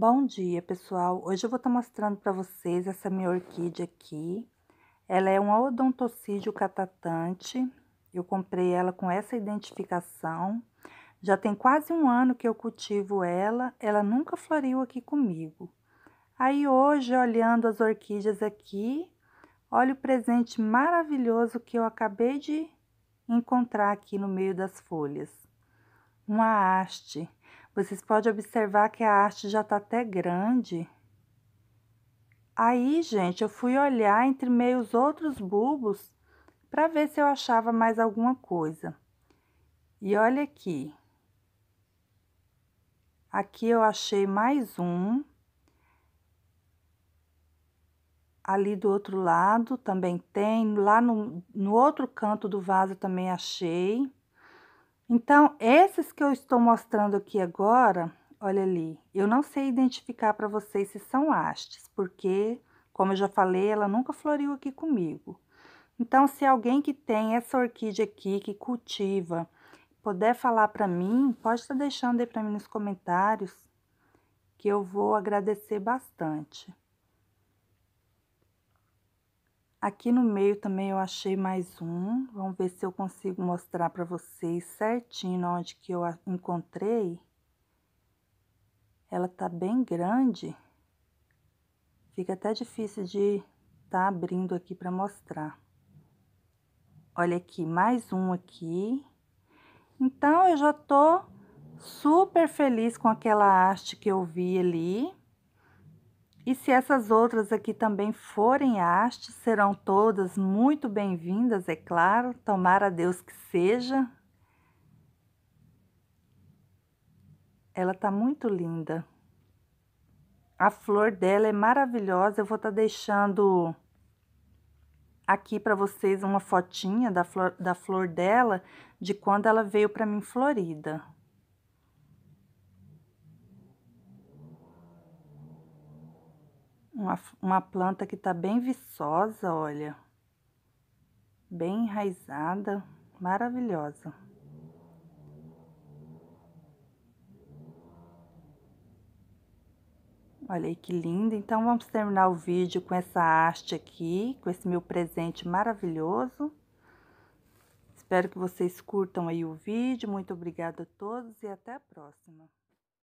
Bom dia, pessoal! Hoje eu vou estar tá mostrando para vocês essa minha orquídea aqui. Ela é um odontocídio catatante. Eu comprei ela com essa identificação. Já tem quase um ano que eu cultivo ela. Ela nunca floriu aqui comigo. Aí hoje, olhando as orquídeas aqui, olha o presente maravilhoso que eu acabei de encontrar aqui no meio das folhas. Uma haste vocês podem observar que a haste já está até grande. Aí, gente, eu fui olhar entre meio os outros bulbos para ver se eu achava mais alguma coisa. E olha aqui. Aqui eu achei mais um. Ali do outro lado também tem. Lá no, no outro canto do vaso também achei. Então, essas que eu estou mostrando aqui agora, olha ali, eu não sei identificar para vocês se são hastes, porque, como eu já falei, ela nunca floriu aqui comigo. Então, se alguém que tem essa orquídea aqui, que cultiva, puder falar para mim, pode estar tá deixando aí para mim nos comentários, que eu vou agradecer bastante. Aqui no meio também eu achei mais um. Vamos ver se eu consigo mostrar para vocês certinho onde que eu encontrei. Ela tá bem grande. Fica até difícil de tá abrindo aqui para mostrar. Olha aqui, mais um aqui. Então, eu já tô super feliz com aquela haste que eu vi ali. E se essas outras aqui também forem hastes, serão todas muito bem-vindas, é claro, tomara Deus que seja. Ela tá muito linda. A flor dela é maravilhosa, eu vou estar tá deixando aqui para vocês uma fotinha da flor, da flor dela, de quando ela veio para mim florida. Uma, uma planta que tá bem viçosa, olha. Bem enraizada, maravilhosa. Olha aí que linda. Então, vamos terminar o vídeo com essa haste aqui, com esse meu presente maravilhoso. Espero que vocês curtam aí o vídeo. Muito obrigada a todos e até a próxima.